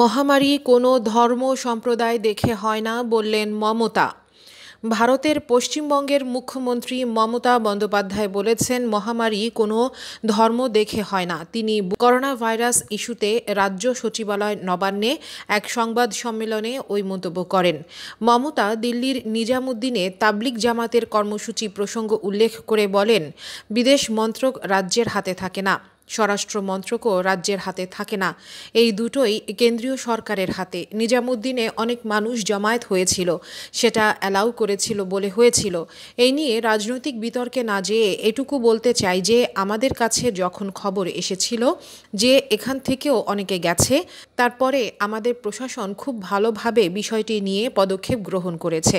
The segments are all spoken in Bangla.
মহামারী কোনো ধর্ম সম্প্রদায় দেখে হয় না বললেন মমতা ভারতের পশ্চিমবঙ্গের মুখ্যমন্ত্রী মমতা বন্দ্যোপাধ্যায় বলেছেন মহামারী কোনো ধর্ম দেখে হয় না তিনি করোনা ভাইরাস ইস্যুতে রাজ্য সচিবালয় নবান্নে এক সংবাদ সম্মেলনে ওই মন্তব্য করেন মমতা দিল্লির নিজামুদ্দিনে তাবলিক জামাতের কর্মসূচি প্রসঙ্গ উল্লেখ করে বলেন বিদেশ মন্ত্রক রাজ্যের হাতে থাকে না স্বরাষ্ট্র মন্ত্রকও রাজ্যের হাতে থাকে না এই দুটোই কেন্দ্রীয় সরকারের হাতে নিজামুদ্দিনে অনেক মানুষ জমায়েত হয়েছিল সেটা অ্যালাউ করেছিল বলে হয়েছিল এই নিয়ে রাজনৈতিক বিতর্কে না যেয়ে এটুকু বলতে চাই যে আমাদের কাছে যখন খবর এসেছিল যে এখান থেকেও অনেকে গেছে তারপরে আমাদের প্রশাসন খুব ভালোভাবে বিষয়টি নিয়ে পদক্ষেপ গ্রহণ করেছে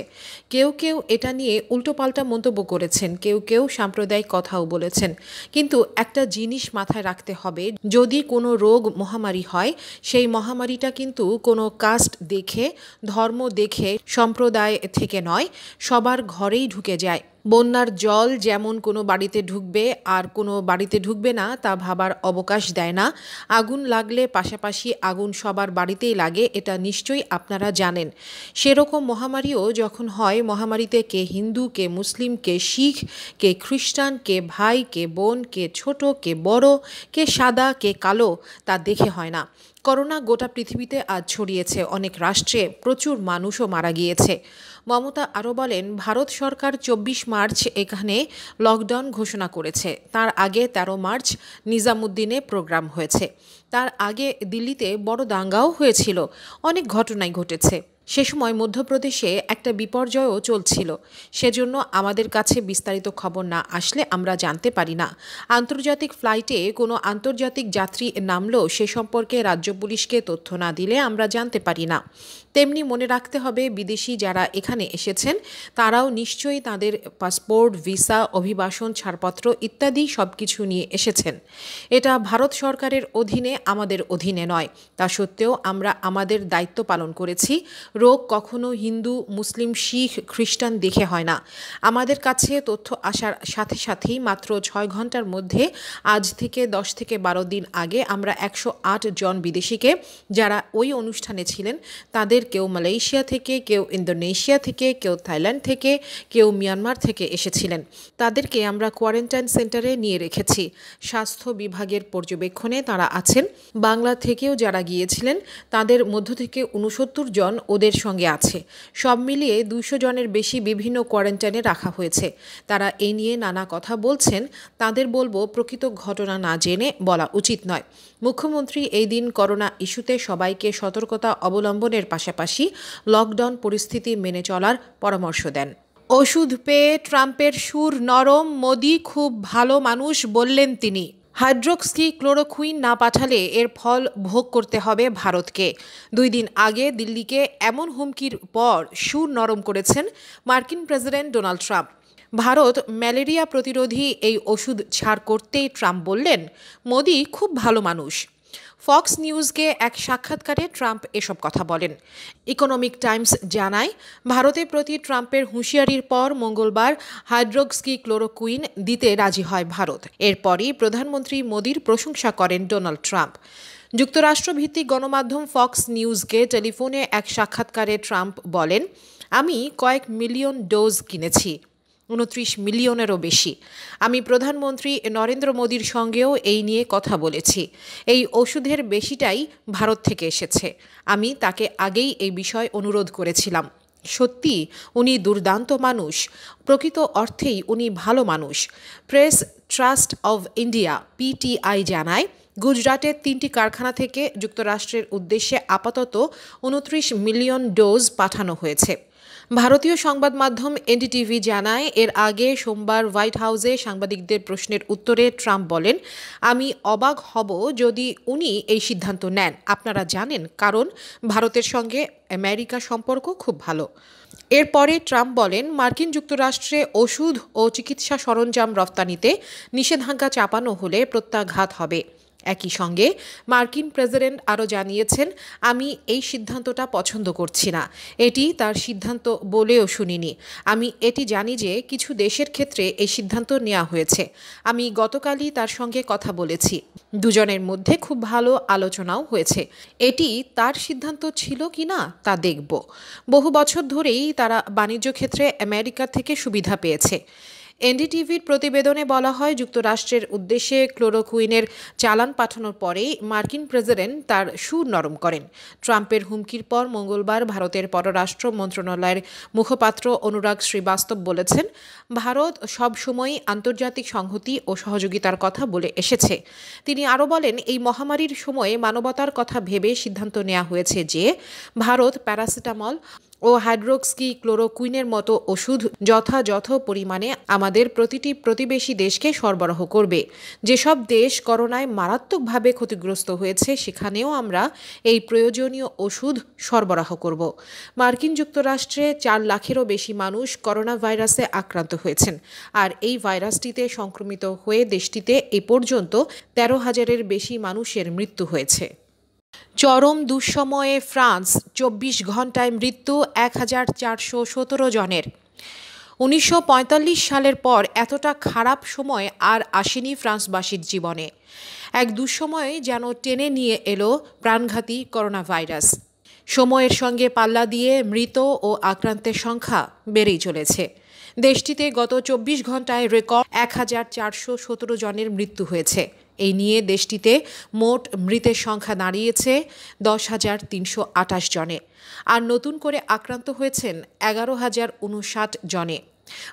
কেউ কেউ এটা নিয়ে উল্টোপাল্টা মন্তব্য করেছেন কেউ কেউ সাম্প্রদায়িক কথাও বলেছেন কিন্তু একটা জিনিস মাথায় মাথায় রাখতে হবে যদি কোনো রোগ মহামারী হয় সেই মহামারীটা কিন্তু কোনো কাস্ট দেখে ধর্ম দেখে সম্প্রদায় থেকে নয় সবার ঘরেই ঢুকে যায় বন্যার জল যেমন কোনো বাড়িতে ঢুকবে আর কোনো বাড়িতে ঢুকবে না তা ভাবার অবকাশ দেয় না আগুন লাগলে পাশাপাশি আগুন সবার বাড়িতেই লাগে এটা নিশ্চয়ই আপনারা জানেন সেরকম মহামারীও যখন হয় মহামারীতে কে হিন্দু কে মুসলিম কে শিখ কে খ্রিস্টান কে ভাই কে বোন কে ছোট কে বড় কে সাদা কে কালো তা দেখে হয় না করোনা গোটা পৃথিবীতে আজ ছড়িয়েছে অনেক রাষ্ট্রে প্রচুর মানুষও মারা গিয়েছে মমতা আরও বলেন ভারত সরকার চব্বিশ মার্চ এখানে লকডাউন ঘোষণা করেছে তার আগে ১৩ মার্চ নিজামুদ্দিনে প্রোগ্রাম হয়েছে তার আগে দিল্লিতে বড় দাঙ্গাও হয়েছিল অনেক ঘটনাই ঘটেছে সে সময় মধ্যপ্রদেশে একটা বিপর্যয়ও চলছিল সেজন্য আমাদের কাছে বিস্তারিত খবর না আসলে আমরা জানতে পারি না আন্তর্জাতিক ফ্লাইটে কোনো আন্তর্জাতিক যাত্রী নামলেও সে সম্পর্কে রাজ্য পুলিশকে তথ্য না দিলে আমরা জানতে পারি না তেমনি মনে রাখতে হবে বিদেশি যারা এখানে এসেছেন তারাও নিশ্চয়ই তাদের পাসপোর্ট ভিসা অভিবাসন ছাড়পত্র ইত্যাদি সব কিছু নিয়ে এসেছেন এটা ভারত সরকারের অধীনে আমাদের অধীনে নয় তা সত্ত্বেও আমরা আমাদের দায়িত্ব পালন করেছি রোগ কখনো হিন্দু মুসলিম শিখ খ্রিস্টান দেখে হয় না আমাদের কাছে তথ্য আসার সাথে সাথেই মাত্র ছয় ঘন্টার মধ্যে আজ থেকে দশ থেকে বারো দিন আগে আমরা একশো আট জন বিদেশিকে যারা ওই অনুষ্ঠানে ছিলেন তাদের কেউ মালয়েশিয়া থেকে কেউ ইন্দোনেশিয়া থেকে কেউ থাইল্যান্ড থেকে কেউ মিয়ানমার থেকে এসেছিলেন তাদেরকে আমরা কোয়ারেন্টাইন সেন্টারে নিয়ে রেখেছি স্বাস্থ্য বিভাগের পর্যবেক্ষণে তারা আছেন বাংলা থেকেও যারা গিয়েছিলেন তাদের মধ্য থেকে উনসত্তর জন ওদের ক্লাবের সঙ্গে আছে সব মিলিয়ে দুশো জনের বেশি বিভিন্ন কোয়ারেন্টাইনে রাখা হয়েছে তারা এ নিয়ে নানা কথা বলছেন তাদের বলবো প্রকৃত ঘটনা না জেনে বলা উচিত নয় মুখ্যমন্ত্রী এই দিন করোনা ইস্যুতে সবাইকে সতর্কতা অবলম্বনের পাশাপাশি লকডাউন পরিস্থিতি মেনে চলার পরামর্শ দেন ওষুধ পেয়ে ট্রাম্পের সুর নরম মোদি খুব ভালো মানুষ বললেন তিনি হাইড্রোক্সি ক্লোরোকুইন না পাঠালে এর ফল ভোগ করতে হবে ভারতকে দুই দিন আগে দিল্লিকে এমন হুমকির পর সুর নরম করেছেন মার্কিন president Donald Trump Bharat malaria প্রতিরোধী এই ওষুধ ছাড় করতেই ট্রাম্প বললেন মোদি খুব ভালো মানুষ ফক্স নিউজকে এক সাক্ষাৎকারে ট্রাম্প এসব কথা বলেন ইকোনমিক টাইমস জানায় ভারতে প্রতি ট্রাম্পের হুঁশিয়ারির পর মঙ্গলবার হাইড্রোক্সকি ক্লোরোকুইন দিতে রাজি হয় ভারত এরপরই প্রধানমন্ত্রী মোদীর প্রশংসা করেন ডোনাল্ড ট্রাম্প যুক্তরাষ্ট্রভিত্তিক গণমাধ্যম ফক্স নিউজকে টেলিফোনে এক সাক্ষাৎকারে ট্রাম্প বলেন আমি কয়েক মিলিয়ন ডোজ কিনেছি উনত্রিশ মিলিয়নেরও বেশি আমি প্রধানমন্ত্রী নরেন্দ্র মোদীর সঙ্গেও এই নিয়ে কথা বলেছি এই ওষুধের বেশিটাই ভারত থেকে এসেছে আমি তাকে আগেই এই বিষয় অনুরোধ করেছিলাম সত্যি উনি দুর্দান্ত মানুষ প্রকৃত অর্থেই উনি ভালো মানুষ Press Trust of India PTI জানায় গুজরাটের তিনটি কারখানা থেকে যুক্তরাষ্ট্রের উদ্দেশ্যে আপাতত উনত্রিশ মিলিয়ন ডোজ পাঠানো হয়েছে ভারতীয় সংবাদ মাধ্যম এনডিটিভি জানায় এর আগে সোমবার হোয়াইট হাউসে সাংবাদিকদের প্রশ্নের উত্তরে ট্রাম্প বলেন আমি অবাক হব যদি উনি এই সিদ্ধান্ত নেন আপনারা জানেন কারণ ভারতের সঙ্গে আমেরিকা সম্পর্ক খুব ভালো এরপরে ট্রাম্প বলেন মার্কিন যুক্তরাষ্ট্রে ওষুধ ও চিকিৎসা সরঞ্জাম রফতানিতে নিষেধাজ্ঞা চাপানো হলে প্রত্যাঘাত হবে একই সঙ্গে মার্কিন প্রেসিডেন্ট আরও জানিয়েছেন আমি এই সিদ্ধান্তটা পছন্দ করছি না এটি তার সিদ্ধান্ত বলেও শুনিনি আমি এটি জানি যে কিছু দেশের ক্ষেত্রে এই সিদ্ধান্ত নেওয়া হয়েছে আমি গতকালই তার সঙ্গে কথা বলেছি দুজনের মধ্যে খুব ভালো আলোচনাও হয়েছে এটি তার সিদ্ধান্ত ছিল কি না তা দেখব বহু বছর ধরেই তারা বাণিজ্য ক্ষেত্রে আমেরিকা থেকে সুবিধা পেয়েছে এনডিটিভির প্রতিবেদনে বলা হয় যুক্তরাষ্ট্রের উদ্দেশ্যে ক্লোরোকুইনের চালান পাঠানোর পরেই মার্কিন প্রেসিডেন্ট তার সুর নরম করেন ট্রাম্পের হুমকির পর মঙ্গলবার ভারতের পররাষ্ট্র মন্ত্রণালয়ের মুখপাত্র অনুরাগ শ্রীবাস্তব বলেছেন ভারত সবসময়ই আন্তর্জাতিক সংহতি ও সহযোগিতার কথা বলে এসেছে তিনি আরও বলেন এই মহামারীর সময়ে মানবতার কথা ভেবে সিদ্ধান্ত নেওয়া হয়েছে যে ভারত প্যারাসিটামল ও হাইড্রোক্সি ক্লোরোকুইনের মতো ওষুধ যথাযথ পরিমাণে আমাদের প্রতিটি প্রতিবেশী দেশকে সরবরাহ করবে যেসব দেশ করোনায় মারাত্মকভাবে ক্ষতিগ্রস্ত হয়েছে সেখানেও আমরা এই প্রয়োজনীয় ওষুধ সরবরাহ করব মার্কিন যুক্তরাষ্ট্রে চার লাখেরও বেশি মানুষ করোনা ভাইরাসে আক্রান্ত হয়েছেন আর এই ভাইরাসটিতে সংক্রমিত হয়ে দেশটিতে এ পর্যন্ত তেরো হাজারের বেশি মানুষের মৃত্যু হয়েছে চরম দুঃসময়ে ফ্রান্স চব্বিশ ঘন্টায় মৃত্যু এক হাজার চারশো সতেরো জনের উনিশশো সালের পর এতটা খারাপ সময় আর আসেনি ফ্রান্সবাসীর জীবনে এক দুঃসময়ে যেন টেনে নিয়ে এলো প্রাণঘাতী করোনা ভাইরাস সময়ের সঙ্গে পাল্লা দিয়ে মৃত ও আক্রান্তের সংখ্যা বেড়েই চলেছে দেশটিতে গত চব্বিশ ঘন্টায় রেকর্ড এক হাজার চারশো সতেরো জনের মৃত্যু হয়েছে এই নিয়ে দেশটিতে মোট মৃতের সংখ্যা দাঁড়িয়েছে দশ হাজার তিনশো আঠাশ জনে আর নতুন করে আক্রান্ত হয়েছেন এগারো হাজার উনষাট জনে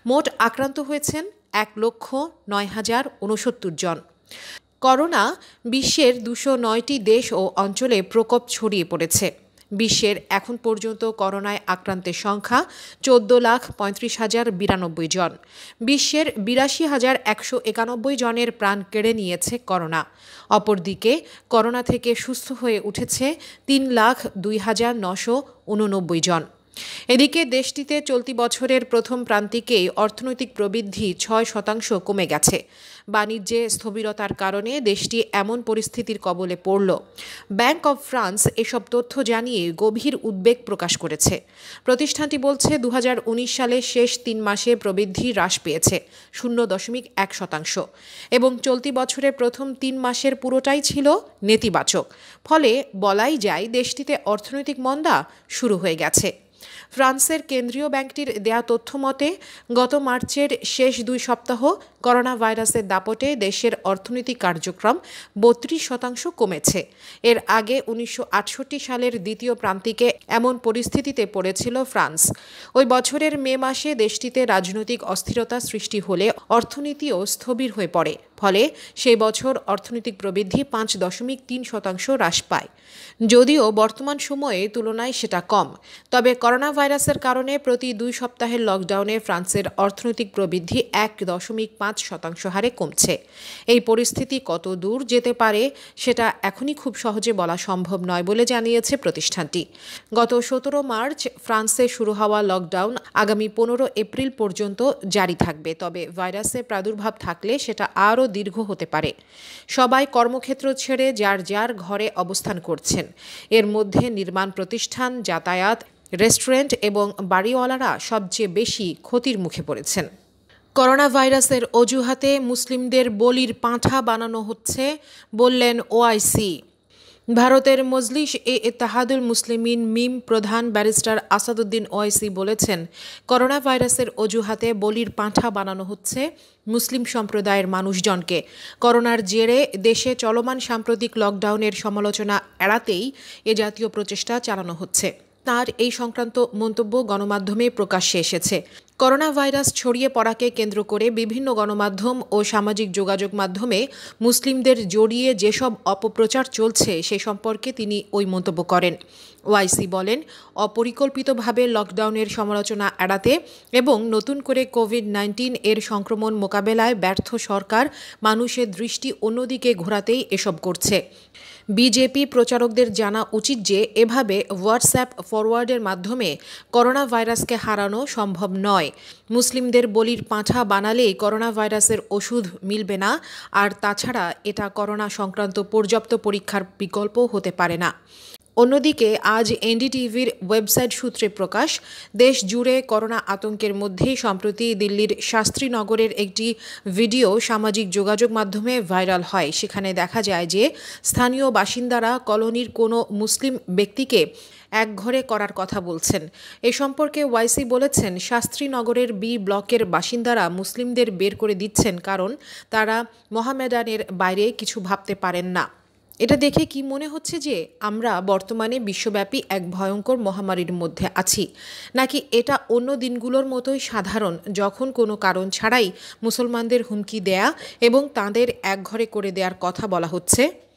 মোট আক্রান্ত হয়েছেন এক লক্ষ নয় হাজার উনসত্তর জন করোনা বিশ্বের দুশো নয়টি দেশ ও অঞ্চলে প্রকোপ ছড়িয়ে পড়েছে বিশ্বের এখন পর্যন্ত করোনায় আক্রান্তের সংখ্যা চোদ্দ লাখ পঁয়ত্রিশ হাজার বিরানব্বই জন বিশ্বের বিরাশি হাজার একশো একানব্বই জনের প্রাণ কেড়ে নিয়েছে করোনা অপরদিকে করোনা থেকে সুস্থ হয়ে উঠেছে তিন লাখ দুই হাজার নশো উননব্বই জন এদিকে দেশটিতে চলতি বছরের প্রথম প্রান্তিকে অর্থনৈতিক প্রবৃদ্ধি ছয় শতাংশ কমে গেছে বাণিজ্যে স্থবিরতার কারণে দেশটি এমন পরিস্থিতির কবলে পড়ল ব্যাংক অব ফ্রান্স এসব তথ্য জানিয়ে গভীর উদ্বেগ প্রকাশ করেছে প্রতিষ্ঠানটি বলছে দু সালে শেষ তিন মাসে প্রবৃদ্ধি হ্রাস পেয়েছে শূন্য দশমিক এক শতাংশ এবং চলতি বছরের প্রথম তিন মাসের পুরোটাই ছিল নেতিবাচক ফলে বলাই যায় দেশটিতে অর্থনৈতিক মন্দা শুরু হয়ে গেছে ফ্রান্সের কেন্দ্রীয় ব্যাংকটির দেয়া তথ্য মতে গত মার্চের শেষ দুই সপ্তাহ করোনা ভাইরাসের দাপটে দেশের অর্থনৈতিক কার্যক্রম বত্রিশ শতাংশ কমেছে এর আগে উনিশশো সালের দ্বিতীয় প্রান্তিকে এমন পরিস্থিতিতে পড়েছিল ফ্রান্স ওই বছরের মে মাসে দেশটিতে রাজনৈতিক অস্থিরতা সৃষ্টি হলে অর্থনীতিও স্থবির হয়ে পড়ে ফলে সেই বছর অর্থনৈতিক প্রবৃদ্ধি পাঁচ দশমিক তিন শতাংশ হ্রাস পায় যদিও বর্তমান সময়ে তুলনায় সেটা কম তবে করোনা ভাইরাসের কারণে প্রতি দুই সপ্তাহের লকডাউনে ফ্রান্সের অর্থনৈতিক প্রবৃদ্ধি এক দশমিক পাঁচ পাঁচ শতাংশ হারে কমছে এই পরিস্থিতি কত দূর যেতে পারে সেটা এখনই খুব সহজে বলা সম্ভব নয় বলে জানিয়েছে প্রতিষ্ঠানটি গত সতেরো মার্চ ফ্রান্সে শুরু হওয়া লকডাউন আগামী পনেরো এপ্রিল পর্যন্ত জারি থাকবে তবে ভাইরাসের প্রাদুর্ভাব থাকলে সেটা আরও দীর্ঘ হতে পারে সবাই কর্মক্ষেত্র ছেড়ে যার যার ঘরে অবস্থান করছেন এর মধ্যে নির্মাণ প্রতিষ্ঠান যাতায়াত রেস্টুরেন্ট এবং বাড়িওয়ালারা সবচেয়ে বেশি ক্ষতির মুখে পড়েছেন করোনা ভাইরাসের অজুহাতে মুসলিমদের বলির পাঁঠা বানানো হচ্ছে বললেন ওআইসি ভারতের মজলিস এ এতাহাদুল মুসলিমিন মিম প্রধান ব্যারিস্টার আসাদুদ্দিন ওয়াইসি বলেছেন করোনা ভাইরাসের অজুহাতে বলির পাঁঠা বানানো হচ্ছে মুসলিম সম্প্রদায়ের মানুষজনকে করোনার জেরে দেশে চলমান সাম্প্রতিক লকডাউনের সমালোচনা এড়াতেই এ জাতীয় প্রচেষ্টা চালানো হচ্ছে তার এই সংক্রান্ত মন্তব্য গণমাধ্যমে প্রকাশ্যে এসেছে করোনা ভাইরাস ছড়িয়ে পড়াকে কেন্দ্র করে বিভিন্ন গণমাধ্যম ও সামাজিক যোগাযোগ মাধ্যমে মুসলিমদের জড়িয়ে যেসব অপপ্রচার চলছে সে সম্পর্কে তিনি ওই মন্তব্য করেন ওয়াইসি বলেন অপরিকল্পিতভাবে লকডাউনের সমালোচনা এড়াতে এবং নতুন করে কোভিড নাইন্টিন এর সংক্রমণ মোকাবেলায় ব্যর্থ সরকার মানুষের দৃষ্টি অন্যদিকে ঘোরাতেই এসব করছে বিজেপি প্রচারকদের জানা উচিত যে এভাবে হোয়াটসঅ্যাপ ফরওয়ার্ডের মাধ্যমে করোনা ভাইরাসকে হারানো সম্ভব নয় নয় মুসলিমদের বলির পাঁঠা বানালে করোনা ভাইরাসের ওষুধ মিলবে না আর তাছাড়া এটা করোনা সংক্রান্ত পর্যাপ্ত পরীক্ষার বিকল্প হতে পারে না অন্যদিকে আজ এনডিটিভির ওয়েবসাইট সূত্রে প্রকাশ দেশ জুড়ে করোনা আতঙ্কের মধ্যেই সম্প্রতি দিল্লির শাস্ত্রীনগরের একটি ভিডিও সামাজিক যোগাযোগ মাধ্যমে ভাইরাল হয় সেখানে দেখা যায় যে স্থানীয় বাসিন্দারা কলোনির কোনো মুসলিম ব্যক্তিকে একঘরে করার কথা বলছেন এ সম্পর্কে ওয়াইসি বলেছেন শাস্ত্রীনগরের বি ব্লকের বাসিন্দারা মুসলিমদের বের করে দিচ্ছেন কারণ তারা মোহামেডানের বাইরে কিছু ভাবতে পারেন না এটা দেখে কি মনে হচ্ছে যে আমরা বর্তমানে বিশ্বব্যাপী এক ভয়ঙ্কর মহামারীর মধ্যে আছি নাকি এটা অন্য দিনগুলোর মতোই সাধারণ যখন কোনো কারণ ছাড়াই মুসলমানদের হুমকি দেয়া এবং তাদের একঘরে করে দেওয়ার কথা বলা হচ্ছে